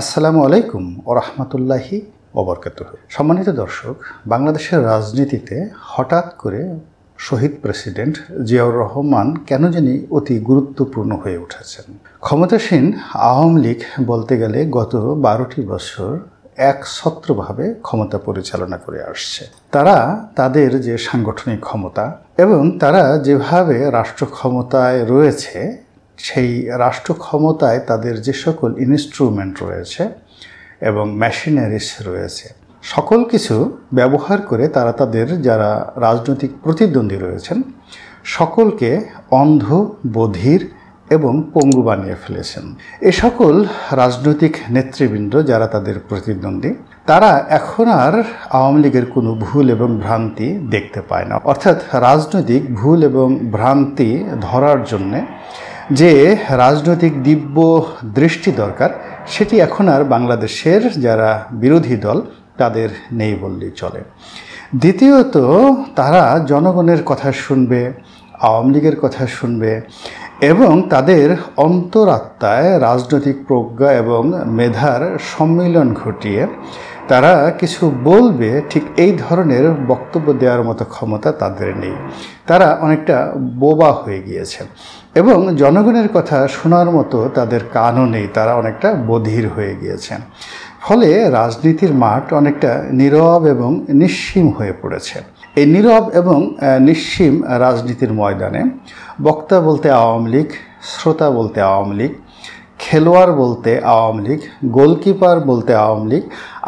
আসসালামু আলাইকুম ও রহমতুল্লাহি অবরকাত সম্মানিত দর্শক বাংলাদেশের রাজনীতিতে হঠাৎ করে শহীদ প্রেসিডেন্ট জিয়াউর রহমান কেন জানি অতি গুরুত্বপূর্ণ হয়ে উঠেছেন ক্ষমতাসীন আওয়ামী লীগ বলতে গেলে গত বারোটি বছর একছত্রভাবে ক্ষমতা পরিচালনা করে আসছে তারা তাদের যে সাংগঠনিক ক্ষমতা এবং তারা যেভাবে রাষ্ট্র ক্ষমতায় রয়েছে সেই রাষ্ট্র ক্ষমতায় তাদের যে সকল ইনস্ট্রুমেন্ট রয়েছে এবং মেশিনারিস রয়েছে সকল কিছু ব্যবহার করে তারা তাদের যারা রাজনৈতিক প্রতিদ্বন্দ্বী রয়েছেন সকলকে অন্ধ বধির এবং পঙ্গু বানিয়ে ফেলেছেন এ সকল রাজনৈতিক নেতৃবৃন্দ যারা তাদের প্রতিদ্বন্দ্বী তারা এখন আর আওয়ামী লীগের কোনো ভুল এবং ভ্রান্তি দেখতে পায় না অর্থাৎ রাজনৈতিক ভুল এবং ভ্রান্তি ধরার জন্যে যে রাজনৈতিক দিব্য দৃষ্টি দরকার সেটি এখন আর বাংলাদেশের যারা বিরোধী দল তাদের নেই বললেই চলে দ্বিতীয়ত তারা জনগণের কথা শুনবে আওয়ামী লীগের কথা শুনবে এবং তাদের অন্তরাত্মায় রাজনৈতিক প্রজ্ঞা এবং মেধার সম্মিলন ঘটিয়ে তারা কিছু বলবে ঠিক এই ধরনের বক্তব্য দেওয়ার মতো ক্ষমতা তাদের নেই তারা অনেকটা বোবা হয়ে গিয়েছে এবং জনগণের কথা শোনার মতো তাদের কানও নেই তারা অনেকটা বধির হয়ে গিয়েছেন ফলে রাজনীতির মাঠ অনেকটা নীরব এবং নিঃসীম হয়ে পড়েছে এই নীরব এবং নিঃসীম রাজনীতির ময়দানে বক্তা বলতে আওয়ামী লীগ শ্রোতা বলতে আওয়ামী লীগ খেলোয়াড় বলতে আওয়ামী লীগ গোলকিপার বলতে আওয়ামী লীগ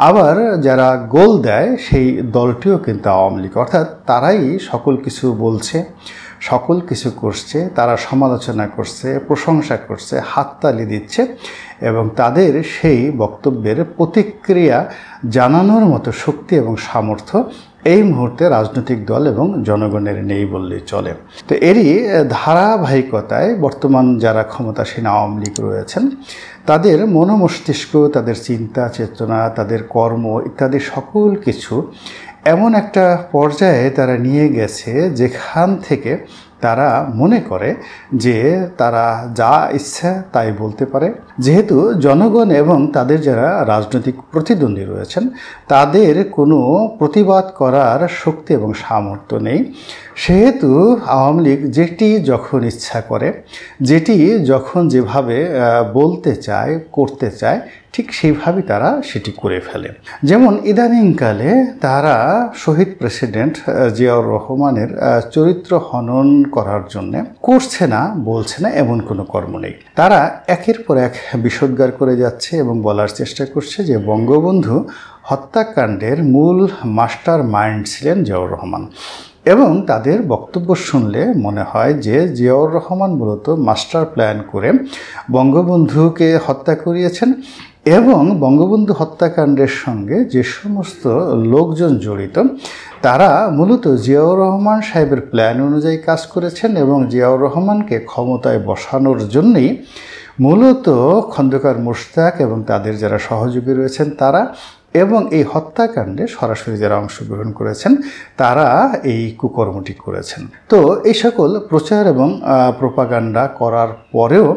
আবার যারা গোল দেয় সেই দলটিও কিন্তু আওয়ামী লীগ অর্থাৎ তারাই সকল কিছু বলছে সকল কিছু করছে তারা সমালোচনা করছে প্রশংসা করছে হাততালি দিচ্ছে এবং তাদের সেই বক্তব্যের প্রতিক্রিয়া জানানোর মতো শক্তি এবং সামর্থ্য এই মুহূর্তে রাজনৈতিক দল এবং জনগণের নেই বললেই চলে তো এরই ধারাবাহিকতায় বর্তমান যারা ক্ষমতাসীন আওয়ামী লীগ রয়েছেন তাদের মনোমস্তিষ্ক তাদের চিন্তা চেতনা তাদের কর্ম ইত্যাদি সকল কিছু এমন একটা পর্যায়ে তারা নিয়ে গেছে যেখান থেকে তারা মনে করে যে তারা যা ইচ্ছা তাই বলতে পারে যেহেতু জনগণ এবং তাদের যারা রাজনৈতিক প্রতিদ্বন্দ্বী রয়েছেন তাদের কোনো প্রতিবাদ করার শক্তি এবং সামর্থ্য নেই সেহেতু আওয়ামী লীগ যেটি যখন ইচ্ছা করে যেটি যখন যেভাবে বলতে চায় করতে চায় ঠিক সেইভাবেই তারা সেটি করে ফেলে যেমন ইদানিংকালে তারা শহীদ প্রেসিডেন্ট জিয়াউর রহমানের চরিত্র হনন করার জন্য করছে না বলছে না এমন কোনো কর্ম নেই তারা একের পর এক বিষোদ্গার করে যাচ্ছে এবং বলার চেষ্টা করছে যে বঙ্গবন্ধু হত্যাকাণ্ডের মূল মাস্টার মাইন্ড ছিলেন জিয়াউর রহমান এবং তাদের বক্তব্য শুনলে মনে হয় যে জিয়াউর রহমান মূলত মাস্টার প্ল্যান করে বঙ্গবন্ধুকে হত্যা করিয়েছেন এবং বঙ্গবন্ধু হত্যাকাণ্ডের সঙ্গে যে সমস্ত লোকজন জড়িত তারা মূলত জিয়াউর রহমান সাহেবের প্ল্যান অনুযায়ী কাজ করেছেন এবং জিয়াউর রহমানকে ক্ষমতায় বসানোর জন্যই মূলত খন্দকার মোশতাক এবং তাদের যারা সহযোগী রয়েছেন তারা এবং এই হত্যাকাণ্ডে সরাসরি যারা অংশগ্রহণ করেছেন তারা এই কুকর্মটি করেছেন তো এই সকল প্রচার এবং প্রোপাগান্ডা করার পরেও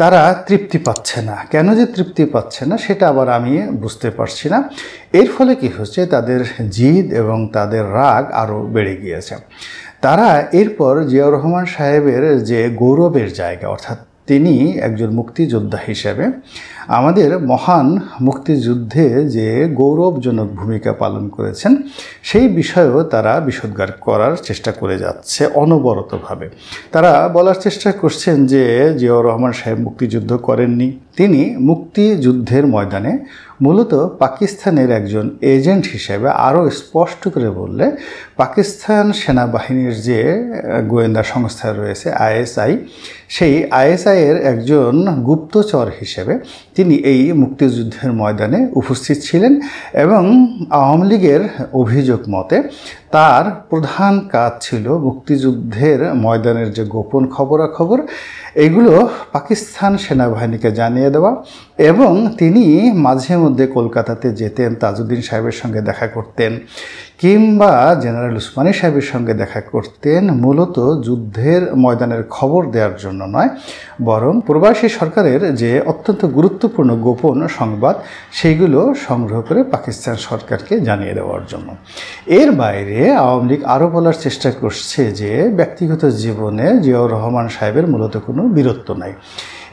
তারা তৃপ্তি পাচ্ছে না কেন যে তৃপ্তি পাচ্ছে না সেটা আবার আমি বুঝতে পারছি না এর ফলে কি হচ্ছে তাদের জিদ এবং তাদের রাগ আরও বেড়ে গিয়েছে তারা এরপর জিয়াউর রহমান সাহেবের যে গৌরবের জায়গা অর্থাৎ তিনি একজন মুক্তিযোদ্ধা হিসেবে আমাদের মহান মুক্তিযুদ্ধে যে গৌরবজনক ভূমিকা পালন করেছেন সেই বিষয়েও তারা বিষোদ্গার করার চেষ্টা করে যাচ্ছে অনবরতভাবে তারা বলার চেষ্টা করছেন যে জিয়াউর রহমান সাহেব মুক্তিযুদ্ধ করেননি তিনি মুক্তিযুদ্ধের ময়দানে মূলত পাকিস্তানের একজন এজেন্ট হিসেবে আরও স্পষ্ট করে বললে পাকিস্তান সেনাবাহিনীর যে গোয়েন্দা সংস্থা রয়েছে আইএসআই সেই আইএসআইয়ের একজন গুপ্তচর হিসেবে তিনি এই মুক্তিযুদ্ধের ময়দানে উপস্থিত ছিলেন এবং আওয়ামী লীগের অভিযোগ মতে তার প্রধান কাজ ছিল মুক্তিযুদ্ধের ময়দানের যে গোপন খবরাখবর এগুলো পাকিস্তান সেনাবাহিনীকে জানিয়ে দেওয়া এবং তিনি মাঝে মধ্যে কলকাতাতে যেতেন তাজউদ্দিন সাহেবের সঙ্গে দেখা করতেন কিংবা জেনারেল উসমানী সাহেবের সঙ্গে দেখা করতেন মূলত যুদ্ধের ময়দানের খবর দেওয়ার জন্য নয় বরং প্রবাসী সরকারের যে অত্যন্ত গুরুত্বপূর্ণ গোপন সংবাদ সেইগুলো সংগ্রহ করে পাকিস্তান সরকারকে জানিয়ে দেওয়ার জন্য এর বাইরে আওয়ামী লীগ আরও বলার চেষ্টা করছে যে ব্যক্তিগত জীবনে জিয়াউর রহমান সাহেবের মূলত কোনো বীরত্ব নাই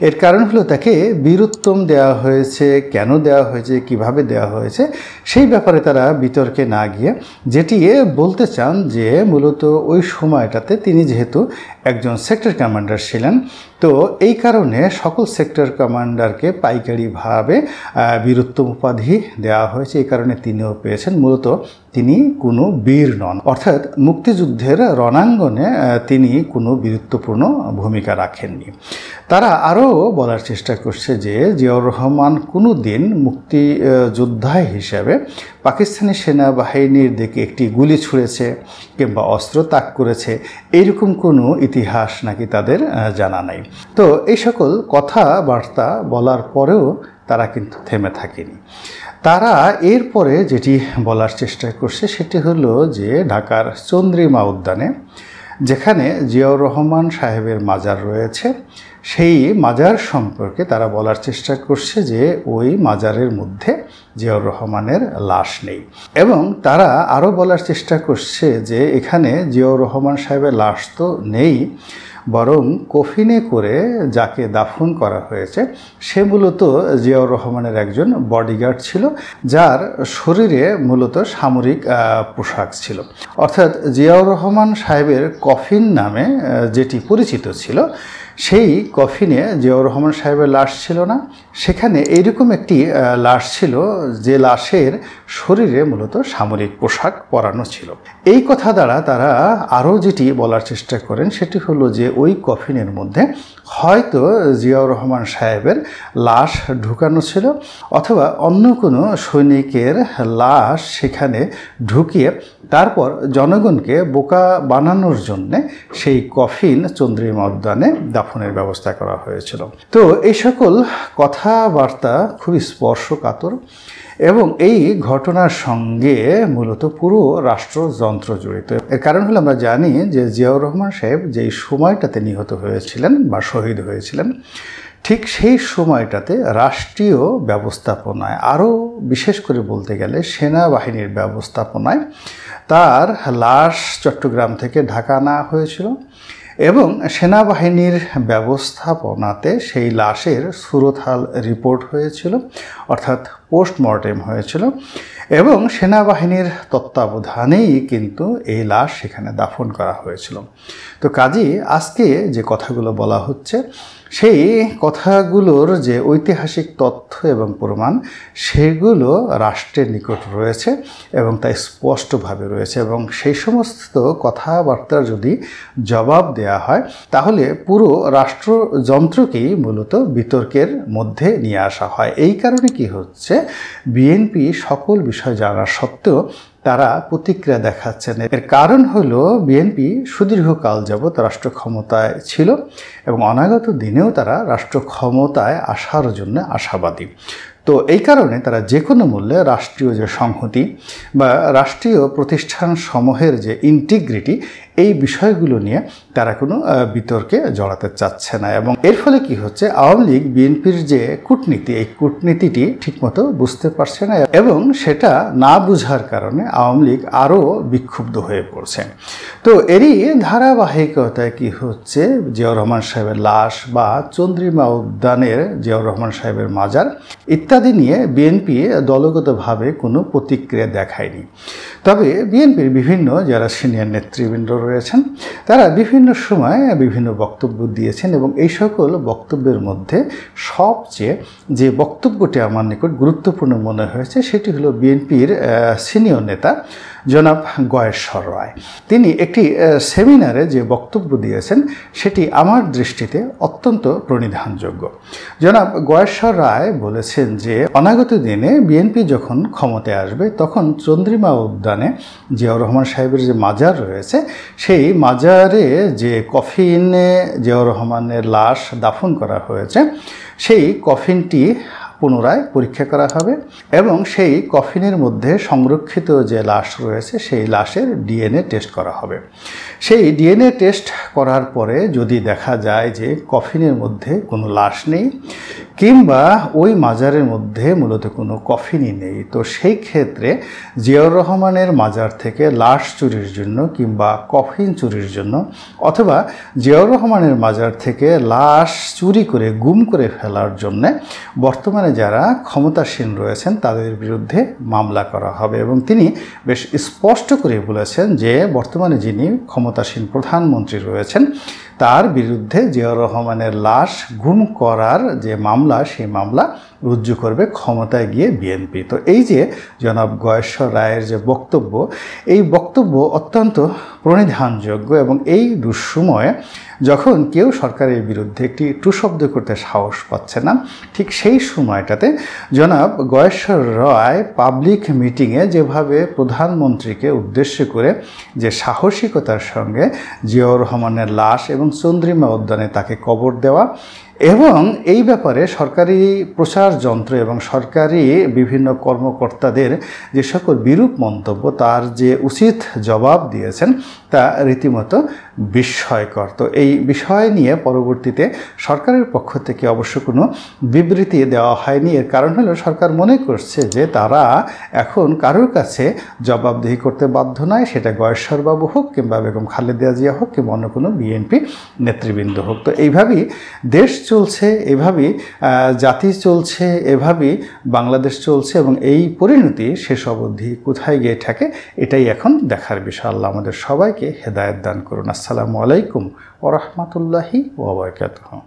এর কারণ হলো তাকে বীরত্তম দেওয়া হয়েছে কেন দেওয়া হয়েছে কিভাবে দেওয়া হয়েছে সেই ব্যাপারে তারা বিতর্কে না গিয়ে যেটি বলতে চান যে মূলত ওই সময়টাতে তিনি যেহেতু একজন সেক্টর কমান্ডার ছিলেন তো এই কারণে সকল সেক্টর কমান্ডারকে পাইকারিভাবে বীরত্ব উপাধি দেওয়া হয়েছে এই কারণে তিনিও পেয়েছেন মূলত তিনি কোনো বীর নন অর্থাৎ মুক্তিযুদ্ধের রণাঙ্গনে তিনি কোনো বীরত্বপূর্ণ ভূমিকা রাখেননি তারা আরও বলার চেষ্টা করছে যে জিয়াউর রহমান কোনো দিন মুক্তিযোদ্ধা হিসেবে পাকিস্তানি সেনাবাহিনীর দিকে একটি গুলি ছুঁড়েছে কিংবা অস্ত্র তাক করেছে এইরকম কোনো ইতিহাস নাকি তাদের জানা নাই তো এই সকল কথাবার্তা বলার পরেও তারা কিন্তু থেমে থাকেনি তারা এরপরে যেটি বলার চেষ্টা করছে সেটি হলো যে ঢাকার চন্দ্রিমা উদ্যানে যেখানে জিয়াউর রহমান সাহেবের মাজার রয়েছে সেই মাজার সম্পর্কে তারা বলার চেষ্টা করছে যে ওই মাজারের মধ্যে জিয়াউর রহমানের লাশ নেই এবং তারা আরও বলার চেষ্টা করছে যে এখানে জিয়াউর রহমান সাহেবের লাশ তো নেই বরং কফিনে করে যাকে দাফন করা হয়েছে সে মূলত জিয়াউর রহমানের একজন বডিগার্ড ছিল যার শরীরে মূলত সামরিক পোশাক ছিল অর্থাৎ জিয়াউর রহমান সাহেবের কফিন নামে যেটি পরিচিত ছিল সেই কফিনে জিয়াউর রহমান সাহেবের লাশ ছিল না সেখানে এইরকম একটি লাশ ছিল যে লাশের শরীরে মূলত সামরিক পোশাক পরানো ছিল এই কথা দ্বারা তারা আরও যেটি বলার চেষ্টা করেন সেটি হলো যে ওই কফিনের মধ্যে হয়তো জিয়াউর রহমান সাহেবের লাশ ঢুকানো ছিল অথবা অন্য কোনো সৈনিকের লাশ সেখানে ঢুকিয়ে তারপর জনগণকে বোকা বানানোর জন্যে সেই কফিন চন্দ্রী মদ্যানে দাফনের ব্যবস্থা করা হয়েছিল তো এই সকল কথাবার্তা খুবই স্পর্শকাতর এবং এই ঘটনার সঙ্গে মূলত পুরো রাষ্ট্রযন্ত্র জড়িত এর কারণ হলো আমরা জানি যে জিয়াউর রহমান সাহেব যেই সময়টাতে নিহত হয়েছিলেন বা শহীদ হয়েছিলেন ঠিক সেই সময়টাতে রাষ্ট্রীয় ব্যবস্থাপনায় আরও বিশেষ করে বলতে গেলে সেনাবাহিনীর ব্যবস্থাপনায় তার লাশ চট্টগ্রাম থেকে ঢাকা না হয়েছিল এবং সেনাবাহিনীর ব্যবস্থাপনাতে সেই লাশের সুরথাল রিপোর্ট হয়েছিল অর্থাৎ পোস্টমর্টেম হয়েছিল এবং সেনাবাহিনীর তত্ত্বাবধানেই কিন্তু এই লাশ সেখানে দাফন করা হয়েছিল তো কাজেই আজকে যে কথাগুলো বলা হচ্ছে সেই কথাগুলোর যে ঐতিহাসিক তথ্য এবং প্রমাণ সেগুলো রাষ্ট্রের নিকট রয়েছে এবং তা স্পষ্টভাবে রয়েছে এবং সেই সমস্ত কথাবার্তার যদি জবাব দেয়া হয় তাহলে পুরো রাষ্ট্রযন্ত্রকেই মূলত বিতর্কের মধ্যে নিয়ে আসা হয় এই কারণে কি হচ্ছে বিএনপি সকল বিষয় জানা সত্ত্বেও তারা প্রতিক্রিয়া দেখাচ্ছেন এর কারণ হল বিএনপি সুদীর্ঘকাল যাবৎ রাষ্ট্র ক্ষমতায় ছিল এবং অনাগত দিনেও তারা রাষ্ট্র ক্ষমতায় আসার জন্য আশাবাদী তো এই কারণে তারা যে কোনো মূল্যে রাষ্ট্রীয় যে সংহতি বা রাষ্ট্রীয় প্রতিষ্ঠান সমূহের যে ইন্টিগ্রিটি এই বিষয়গুলো নিয়ে তারা কোনো বিতর্কে জড়াতে চাচ্ছে না এবং এর ফলে কি হচ্ছে আওয়ামী লীগ বিএনপির যে কূটনীতি এই কূটনীতিটি ঠিকমতো বুঝতে পারছে না এবং সেটা না বুঝার কারণে আওয়ামী লীগ আরও বিক্ষুব্ধ হয়ে পড়ছে তো এরই ধারাবাহিকতায় কি হচ্ছে জিয়াউর রহমান সাহেবের লাশ বা চন্দ্রিমা উদ্যানের জিয়াউর রহমান সাহেবের মাজার ইত্যাদি ইত্যাদি নিয়ে বিএনপি দলগতভাবে কোনো প্রতিক্রিয়া দেখায়নি তবে বিএনপির বিভিন্ন যারা সিনিয়র নেতৃবৃন্দ রয়েছেন তারা বিভিন্ন সময় বিভিন্ন বক্তব্য দিয়েছেন এবং এই সকল বক্তব্যের মধ্যে সবচেয়ে যে বক্তব্যটি আমার নিকট গুরুত্বপূর্ণ মনে হয়েছে সেটি হলো বিএনপির সিনিয়র নেতা জনাব গয়েশ্বর রায় তিনি একটি সেমিনারে যে বক্তব্য দিয়েছেন সেটি আমার দৃষ্টিতে অত্যন্ত প্রণিধানযোগ্য জনাব গয়েশ্বর রায় বলেছেন যে অনাগত দিনে বিএনপি যখন ক্ষমতায় আসবে তখন চন্দ্রিমা উদ্যানে জিয়াউর রহমান সাহেবের যে মাজার রয়েছে সেই মাজারে যে কফিনে জিয়াউর রহমানের লাশ দাফন করা হয়েছে সেই কফিনটি পুনরায় পরীক্ষা করা হবে এবং সেই কফিনের মধ্যে সংরক্ষিত যে লাশ রয়েছে সেই লাশের ডিএনএ টেস্ট করা হবে সেই ডিএনএ টেস্ট করার পরে যদি দেখা যায় যে কফিনের মধ্যে কোনো লাশ নেই কিংবা ওই মাজারের মধ্যে মূলত কোনো কফিনই নেই তো সেই ক্ষেত্রে জিয়াউর রহমানের মাজার থেকে লাশ চুরির জন্য কিংবা কফিন চুরির জন্য অথবা জিয়াউর রহমানের মাজার থেকে লাশ চুরি করে গুম করে ফেলার জন্যে বর্তমানে যারা ক্ষমতাসীন রয়েছেন তাদের বিরুদ্ধে মামলা করা হবে এবং তিনি বেশ স্পষ্ট করে বলেছেন যে বর্তমানে যিনি ক্ষমতাসীন প্রধানমন্ত্রী রয়েছেন তার বিরুদ্ধে জিয়াউর রহমানের লাশ গুম করার যে মামলা সেই মামলা রুজু করবে ক্ষমতায় গিয়ে বিএনপি তো এই যে জনাব গয়েশ্বর রায়ের যে বক্তব্য এই বক্তব্য অত্যন্ত প্রণিধানযোগ্য এবং এই দুঃসময়ে যখন কেউ সরকারের বিরুদ্ধে একটি টু শব্দ করতে সাহস পাচ্ছে না ঠিক সেই সময়টাতে জনাব গয়েশ্বর রায় পাবলিক মিটিংয়ে যেভাবে প্রধানমন্ত্রীকে উদ্দেশ্য করে যে সাহসিকতার সঙ্গে জিয়াউর রহমানের লাশ এবং চন্দ্রিমা উদ্যানে তাকে কবর দেওয়া এবং এই ব্যাপারে সরকারি প্রচার যন্ত্র এবং সরকারি বিভিন্ন কর্মকর্তাদের যে সকল বিরূপ মন্তব্য তার যে উচিত জবাব দিয়েছেন তা রীতিমতো বিস্ময়কর তো এই বিষয় নিয়ে পরবর্তীতে সরকারের পক্ষ থেকে অবশ্য কোনো বিবৃতি দেওয়া হয়নি এর কারণ হলো সরকার মনে করছে যে তারা এখন কারোর কাছে জবাবদিহি করতে বাধ্য নয় সেটা গয়েশ্বরবাবু হোক কিংবা বেগম খালেদা জিয়া হোক কিংবা অন্য কোনো বিএনপি নেতৃবৃন্দ হোক তো এইভাবেই দেশ চলছে এভাবেই জাতি চলছে এভাবেই বাংলাদেশ চলছে এবং এই পরিণতি শেষ অবধি কোথায় গিয়ে থাকে এটাই এখন দেখার বিষয় আল্লাহ আমাদের সবাইকে হেদায়ত দান করুন আসসালামু আলাইকুম ওরহমতুল্লাহি ওবরকাত